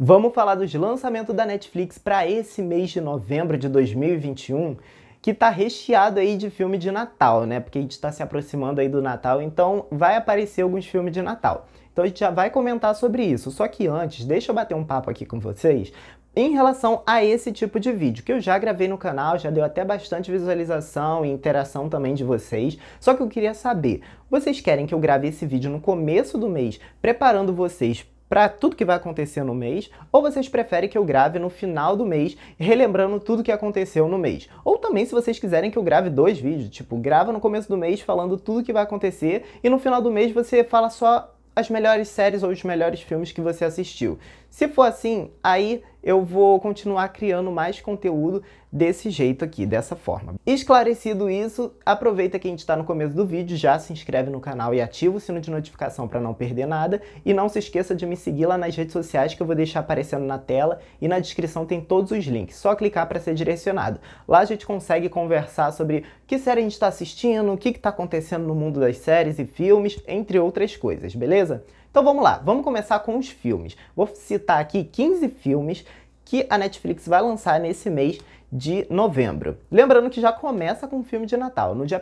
Vamos falar dos lançamentos da Netflix para esse mês de novembro de 2021, que tá recheado aí de filme de Natal, né? Porque a gente está se aproximando aí do Natal, então vai aparecer alguns filmes de Natal. Então a gente já vai comentar sobre isso. Só que antes, deixa eu bater um papo aqui com vocês em relação a esse tipo de vídeo, que eu já gravei no canal, já deu até bastante visualização e interação também de vocês. Só que eu queria saber, vocês querem que eu grave esse vídeo no começo do mês, preparando vocês para tudo que vai acontecer no mês, ou vocês preferem que eu grave no final do mês, relembrando tudo que aconteceu no mês. Ou também se vocês quiserem que eu grave dois vídeos, tipo, grava no começo do mês falando tudo que vai acontecer e no final do mês você fala só as melhores séries ou os melhores filmes que você assistiu. Se for assim, aí eu vou continuar criando mais conteúdo desse jeito aqui, dessa forma. Esclarecido isso, aproveita que a gente está no começo do vídeo, já se inscreve no canal e ativa o sino de notificação para não perder nada. E não se esqueça de me seguir lá nas redes sociais que eu vou deixar aparecendo na tela e na descrição tem todos os links. Só clicar para ser direcionado. Lá a gente consegue conversar sobre que série a gente está assistindo, o que está acontecendo no mundo das séries e filmes, entre outras coisas, beleza? Então vamos lá, vamos começar com os filmes. Vou citar aqui 15 filmes que a Netflix vai lançar nesse mês de novembro. Lembrando que já começa com um filme de Natal. No dia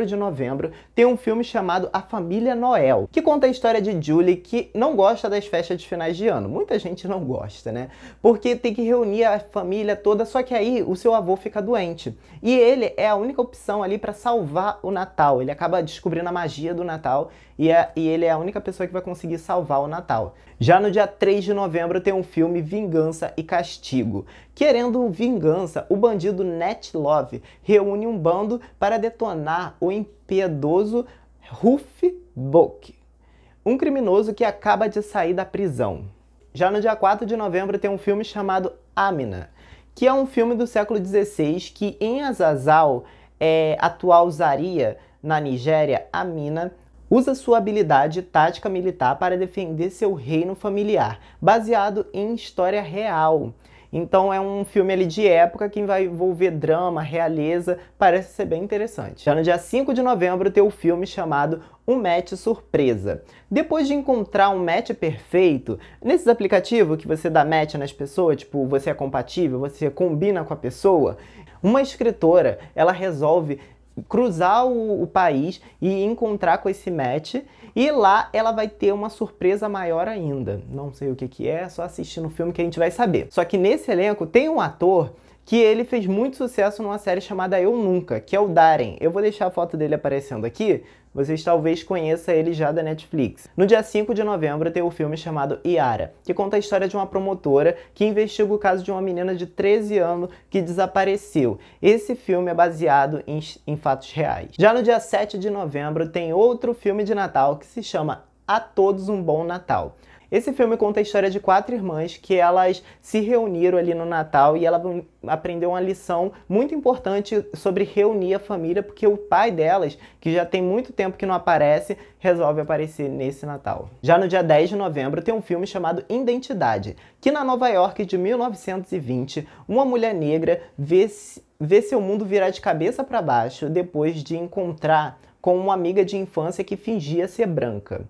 1 de novembro tem um filme chamado A Família Noel, que conta a história de Julie que não gosta das festas de finais de ano. Muita gente não gosta, né? Porque tem que reunir a família toda, só que aí o seu avô fica doente. E ele é a única opção ali para salvar o Natal. Ele acaba descobrindo a magia do Natal e, é, e ele é a única pessoa que vai conseguir salvar o Natal. Já no dia 3 de novembro tem um filme Vingança e Castigo. Querendo vingança, o bandido Net Love reúne um bando para detonar o impiedoso Ruff Bok, um criminoso que acaba de sair da prisão. Já no dia 4 de novembro tem um filme chamado Amina, que é um filme do século XVI que em Azazal, é, atual Zaria, na Nigéria, Amina, usa sua habilidade tática militar para defender seu reino familiar, baseado em história real. Então é um filme ali de época que vai envolver drama, realeza, parece ser bem interessante. Já no dia 5 de novembro tem o filme chamado um match surpresa. Depois de encontrar um match perfeito, nesses aplicativos que você dá match nas pessoas, tipo, você é compatível, você combina com a pessoa, uma escritora, ela resolve cruzar o, o, país e encontrar com esse match. E lá ela vai ter uma surpresa maior ainda. Não sei o que, que é, só assistindo o filme que a gente vai saber. Só que nesse elenco tem um ator que ele fez muito sucesso numa série chamada Eu Nunca, que é o Darren. Eu vou deixar a foto dele aparecendo aqui, vocês talvez conheçam ele já da Netflix. No dia 5 de novembro tem o um filme chamado Iara, que conta a história de uma promotora que investiga o caso de uma menina de 13 anos que desapareceu. Esse filme é baseado em, em fatos reais. Já no dia 7 de novembro tem outro filme de Natal que se chama A Todos um Bom Natal. Esse filme conta a história de quatro irmãs que elas se reuniram ali no Natal e ela aprendeu uma lição muito importante sobre reunir a família, porque o pai delas, que já tem muito tempo que não aparece, resolve aparecer nesse Natal. Já no dia 10 de novembro tem um filme chamado Identidade, que na Nova York de 1920, uma mulher negra vê, vê seu mundo virar de cabeça para baixo depois de encontrar com uma amiga de infância que fingia ser branca.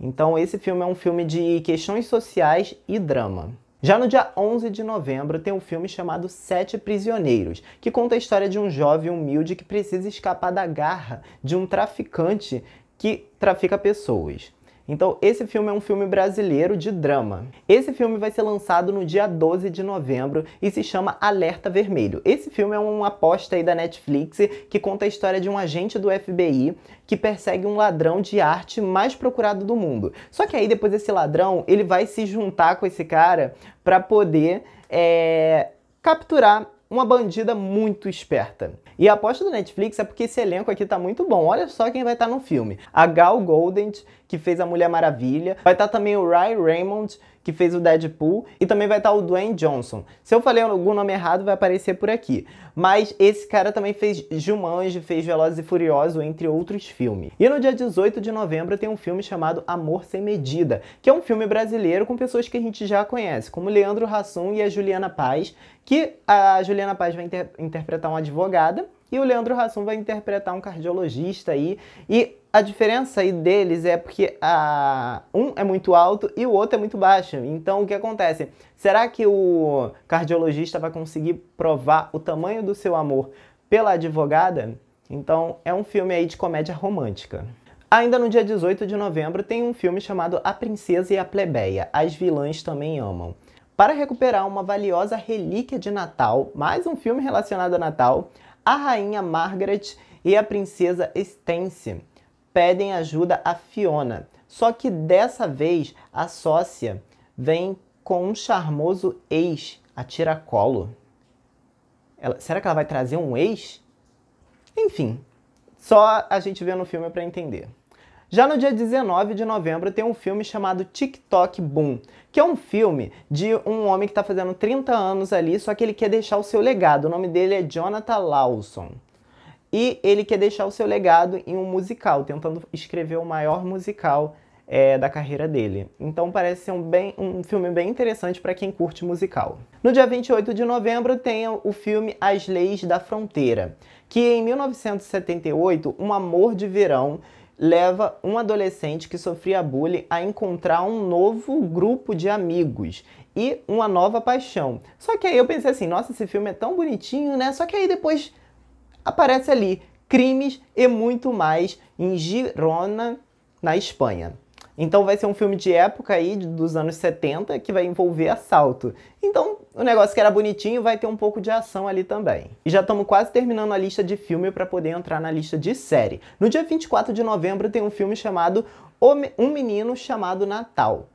Então esse filme é um filme de questões sociais e drama. Já no dia 11 de novembro tem um filme chamado Sete Prisioneiros, que conta a história de um jovem humilde que precisa escapar da garra de um traficante que trafica pessoas. Então, esse filme é um filme brasileiro de drama. Esse filme vai ser lançado no dia 12 de novembro e se chama Alerta Vermelho. Esse filme é uma aposta aí da Netflix que conta a história de um agente do FBI que persegue um ladrão de arte mais procurado do mundo. Só que aí depois esse ladrão, ele vai se juntar com esse cara para poder é, capturar uma bandida muito esperta. E a aposta do Netflix é porque esse elenco aqui tá muito bom. Olha só quem vai estar tá no filme. A Gal Goldent, que fez a Mulher Maravilha. Vai estar tá também o Ryan Raymond, que fez o Deadpool. E também vai estar tá o Dwayne Johnson. Se eu falei algum nome errado, vai aparecer por aqui. Mas esse cara também fez Jumanji, fez Velozes e Furioso, entre outros filmes. E no dia 18 de novembro tem um filme chamado Amor Sem Medida, que é um filme brasileiro com pessoas que a gente já conhece, como Leandro Hassum e a Juliana Paz, que a Juliana Paz vai inter interpretar uma advogada e o Leandro Hassum vai interpretar um cardiologista aí. E a diferença aí deles é porque a, um é muito alto e o outro é muito baixo. Então o que acontece? Será que o cardiologista vai conseguir provar o tamanho do seu amor pela advogada? Então é um filme aí de comédia romântica. Ainda no dia 18 de novembro tem um filme chamado A Princesa e a Plebeia. As vilãs também amam. Para recuperar uma valiosa relíquia de Natal, mais um filme relacionado a Natal, a rainha Margaret e a princesa Stance pedem ajuda a Fiona. Só que dessa vez a sócia vem com um charmoso ex a tiracolo. Ela, será que ela vai trazer um ex? Enfim, só a gente vê no filme para entender. Já no dia 19 de novembro tem um filme chamado TikTok Boom, que é um filme de um homem que está fazendo 30 anos ali, só que ele quer deixar o seu legado. O nome dele é Jonathan Lawson. E ele quer deixar o seu legado em um musical, tentando escrever o maior musical é, da carreira dele. Então parece ser um, bem, um filme bem interessante para quem curte musical. No dia 28 de novembro tem o filme As Leis da Fronteira, que em 1978, um amor de verão leva um adolescente que sofria bullying a encontrar um novo grupo de amigos e uma nova paixão. Só que aí eu pensei assim, nossa, esse filme é tão bonitinho, né? Só que aí depois aparece ali crimes e muito mais em Girona, na Espanha. Então vai ser um filme de época aí dos anos 70 que vai envolver assalto. Então o negócio que era bonitinho vai ter um pouco de ação ali também. E já estamos quase terminando a lista de filme para poder entrar na lista de série. No dia 24 de novembro tem um filme chamado Um Menino Chamado Natal.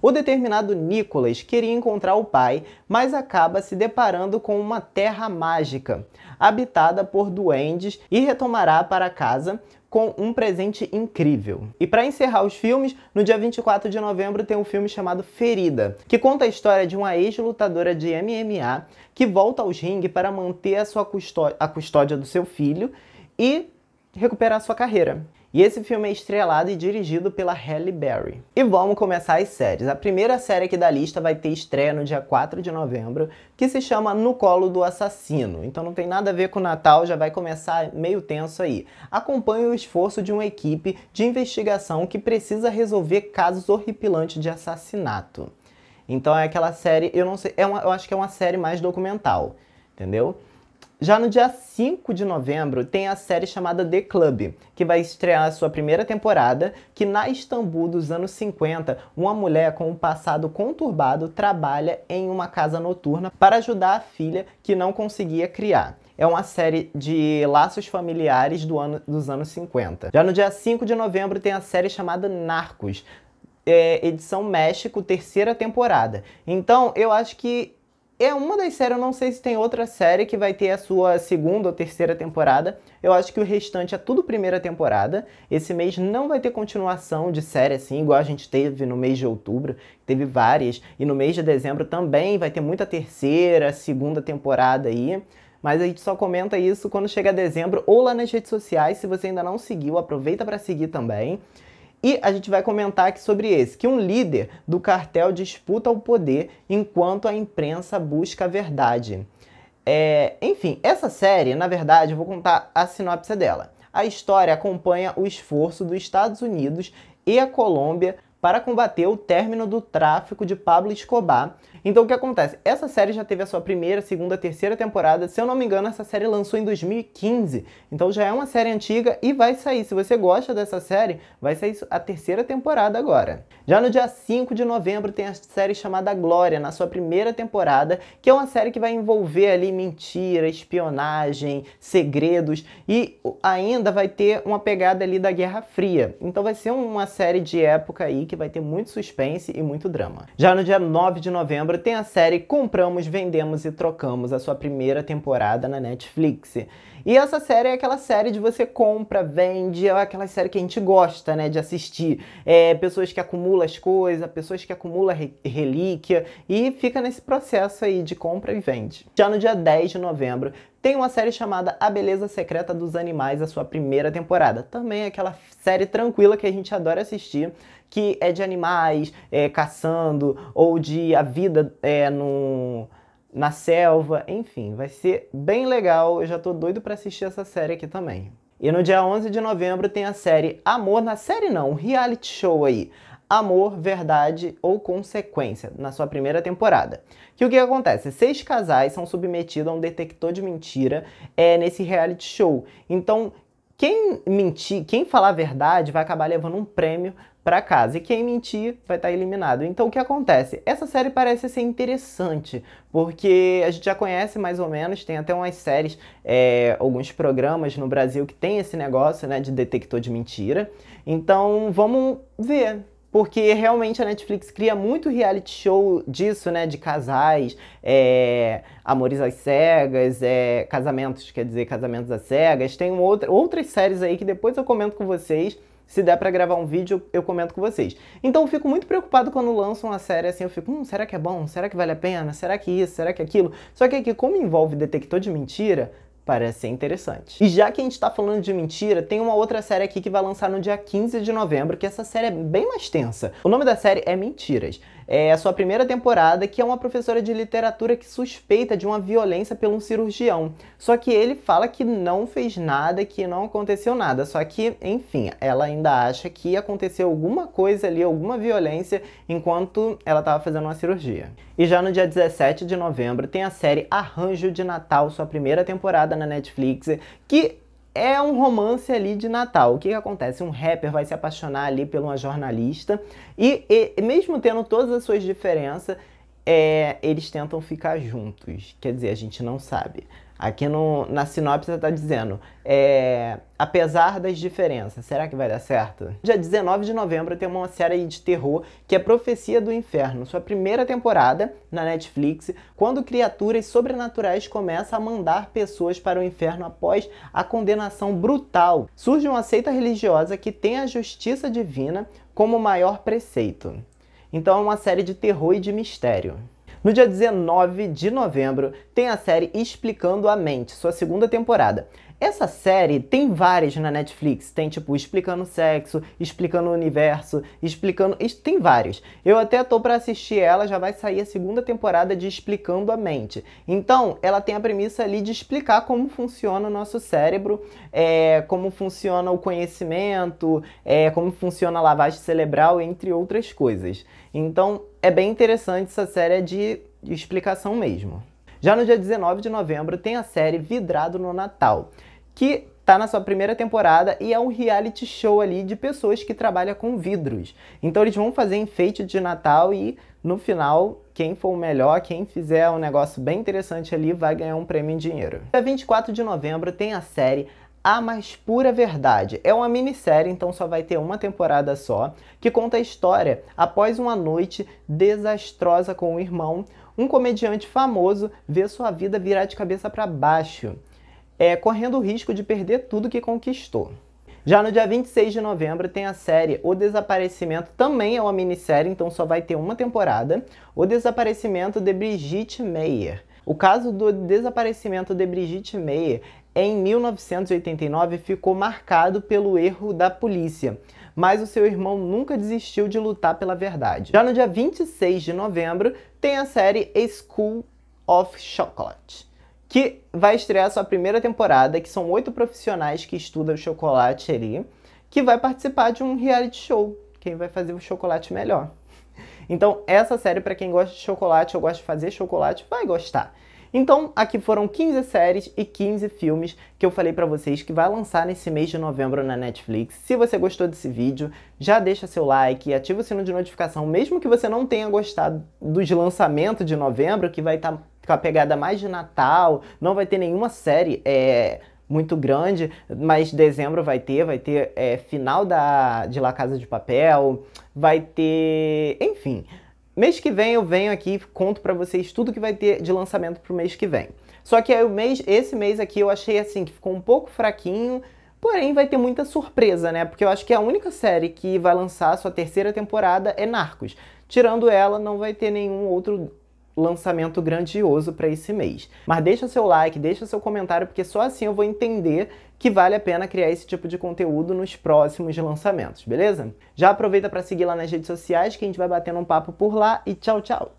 O determinado Nicholas queria encontrar o pai, mas acaba se deparando com uma terra mágica, habitada por duendes, e retomará para casa com um presente incrível. E para encerrar os filmes, no dia 24 de novembro tem um filme chamado Ferida, que conta a história de uma ex-lutadora de MMA que volta aos ringue para manter a, sua custó a custódia do seu filho e recuperar sua carreira. E esse filme é estrelado e dirigido pela Halle Berry. E vamos começar as séries. A primeira série aqui da lista vai ter estreia no dia 4 de novembro, que se chama No Colo do Assassino. Então não tem nada a ver com o Natal, já vai começar meio tenso aí. Acompanha o esforço de uma equipe de investigação que precisa resolver casos horripilantes de assassinato. Então é aquela série, eu não sei, é uma, eu acho que é uma série mais documental, entendeu? Já no dia 5 de novembro tem a série chamada The Club, que vai estrear a sua primeira temporada, que na Istambul dos anos 50, uma mulher com um passado conturbado trabalha em uma casa noturna para ajudar a filha que não conseguia criar é uma série de laços familiares do ano, dos anos 50. Já no dia 5 de novembro tem a série chamada Narcos, é, edição México, terceira temporada. Então eu acho que é uma das séries, eu não sei se tem outra série que vai ter a sua segunda ou terceira temporada. Eu acho que o restante é tudo primeira temporada. Esse mês não vai ter continuação de série assim, igual a gente teve no mês de outubro, teve várias. E no mês de dezembro também vai ter muita terceira, segunda temporada aí. Mas a gente só comenta isso quando chega dezembro ou lá nas redes sociais. Se você ainda não seguiu, aproveita para seguir também. E a gente vai comentar aqui sobre esse, que um líder do cartel disputa o poder enquanto a imprensa busca a verdade. É, enfim, essa série, na verdade, eu vou contar a sinopse dela. A história acompanha o esforço dos Estados Unidos e a Colômbia para combater o término do tráfico de Pablo Escobar então o que acontece? Essa série já teve a sua primeira, segunda, terceira temporada. Se eu não me engano, essa série lançou em 2015. Então já é uma série antiga e vai sair. Se você gosta dessa série, vai sair a terceira temporada agora. Já no dia 5 de novembro tem a série chamada Glória, na sua primeira temporada, que é uma série que vai envolver ali mentira, espionagem, segredos e ainda vai ter uma pegada ali da Guerra Fria. Então vai ser uma série de época aí que vai ter muito suspense e muito drama. Já no dia 9 de novembro tem a série Compramos, Vendemos e Trocamos, a sua primeira temporada na Netflix. E essa série é aquela série de você compra, vende, é aquela série que a gente gosta, né, de assistir. É, pessoas que acumulam as coisas, pessoas que acumulam re relíquia e fica nesse processo aí de compra e vende. Já no dia 10 de novembro tem uma série chamada A Beleza Secreta dos Animais, a sua primeira temporada. Também é aquela série tranquila que a gente adora assistir, que é de animais é, caçando ou de a vida é, no, na selva, enfim, vai ser bem legal. Eu já tô doido para assistir essa série aqui também. E no dia 11 de novembro tem a série Amor na série não, um reality show aí. Amor, Verdade ou Consequência, na sua primeira temporada. Que o que acontece? Seis casais são submetidos a um detector de mentira é, nesse reality show. Então, quem mentir, quem falar a verdade vai acabar levando um prêmio para casa e quem mentir vai estar tá eliminado. Então o que acontece? Essa série parece ser interessante porque a gente já conhece mais ou menos, tem até umas séries, é, alguns programas no Brasil que tem esse negócio né, de detector de mentira. Então vamos ver porque realmente a Netflix cria muito reality show disso, né? De casais, é, amores às cegas, é, casamentos, quer dizer, casamentos às cegas. Tem outra, outras séries aí que depois eu comento com vocês. Se der para gravar um vídeo, eu comento com vocês. Então eu fico muito preocupado quando lançam uma série assim, eu fico, hum, será que é bom? Será que vale a pena? Será que isso? Será que aquilo? Só que aqui, como envolve detector de mentira, Parece ser interessante. E já que a gente tá falando de mentira, tem uma outra série aqui que vai lançar no dia 15 de novembro, que essa série é bem mais tensa. O nome da série é Mentiras é a sua primeira temporada, que é uma professora de literatura que suspeita de uma violência pelo um cirurgião. Só que ele fala que não fez nada, que não aconteceu nada. Só que, enfim, ela ainda acha que aconteceu alguma coisa ali, alguma violência, enquanto ela estava fazendo uma cirurgia. E já no dia 17 de novembro tem a série Arranjo de Natal, sua primeira temporada na Netflix, que é um romance ali de Natal. O que, que acontece? Um rapper vai se apaixonar ali por uma jornalista e, e mesmo tendo todas as suas diferenças, é, eles tentam ficar juntos. Quer dizer, a gente não sabe. Aqui no, na sinopse está dizendo, é, apesar das diferenças, será que vai dar certo? Dia 19 de novembro tem uma série de terror que é Profecia do Inferno, sua primeira temporada na Netflix, quando criaturas sobrenaturais começam a mandar pessoas para o inferno após a condenação brutal. Surge uma seita religiosa que tem a justiça divina como maior preceito. Então é uma série de terror e de mistério. No dia 19 de novembro, tem a série Explicando a Mente, sua segunda temporada. Essa série tem várias na Netflix. Tem, tipo, explicando sexo, explicando o universo, explicando. Tem várias. Eu até tô para assistir ela, já vai sair a segunda temporada de Explicando a Mente. Então, ela tem a premissa ali de explicar como funciona o nosso cérebro, é, como funciona o conhecimento, é, como funciona a lavagem cerebral, entre outras coisas. Então, é bem interessante essa série é de explicação mesmo. Já no dia 19 de novembro tem a série Vidrado no Natal, que tá na sua primeira temporada e é um reality show ali de pessoas que trabalham com vidros. Então eles vão fazer enfeite de Natal e no final, quem for o melhor, quem fizer um negócio bem interessante ali, vai ganhar um prêmio em dinheiro. Dia 24 de novembro tem a série a Mais Pura Verdade. É uma minissérie, então só vai ter uma temporada só, que conta a história após uma noite desastrosa com o irmão, um comediante famoso vê sua vida virar de cabeça para baixo, é, correndo o risco de perder tudo que conquistou. Já no dia 26 de novembro tem a série O Desaparecimento, também é uma minissérie, então só vai ter uma temporada. O Desaparecimento de Brigitte Meyer. O caso do desaparecimento de Brigitte Meyer em 1989 ficou marcado pelo erro da polícia, mas o seu irmão nunca desistiu de lutar pela verdade. Já no dia 26 de novembro tem a série School of Chocolate, que vai estrear sua primeira temporada, que são oito profissionais que estudam chocolate ali, que vai participar de um reality show, quem vai fazer o chocolate melhor. Então, essa série, para quem gosta de chocolate ou gosta de fazer chocolate, vai gostar. Então, aqui foram 15 séries e 15 filmes que eu falei para vocês que vai lançar nesse mês de novembro na Netflix. Se você gostou desse vídeo, já deixa seu like, e ativa o sino de notificação, mesmo que você não tenha gostado dos lançamentos de novembro, que vai estar tá com a pegada mais de Natal, não vai ter nenhuma série é, muito grande, mas dezembro vai ter, vai ter é, final da, de La Casa de Papel, vai ter... enfim... Mês que vem eu venho aqui e conto para vocês tudo que vai ter de lançamento pro mês que vem. Só que aí o mês, esse mês aqui eu achei assim que ficou um pouco fraquinho, porém vai ter muita surpresa, né? Porque eu acho que a única série que vai lançar sua terceira temporada é Narcos. Tirando ela, não vai ter nenhum outro lançamento grandioso para esse mês. Mas deixa seu like, deixa seu comentário, porque só assim eu vou entender que vale a pena criar esse tipo de conteúdo nos próximos lançamentos, beleza? Já aproveita para seguir lá nas redes sociais que a gente vai batendo um papo por lá e tchau, tchau!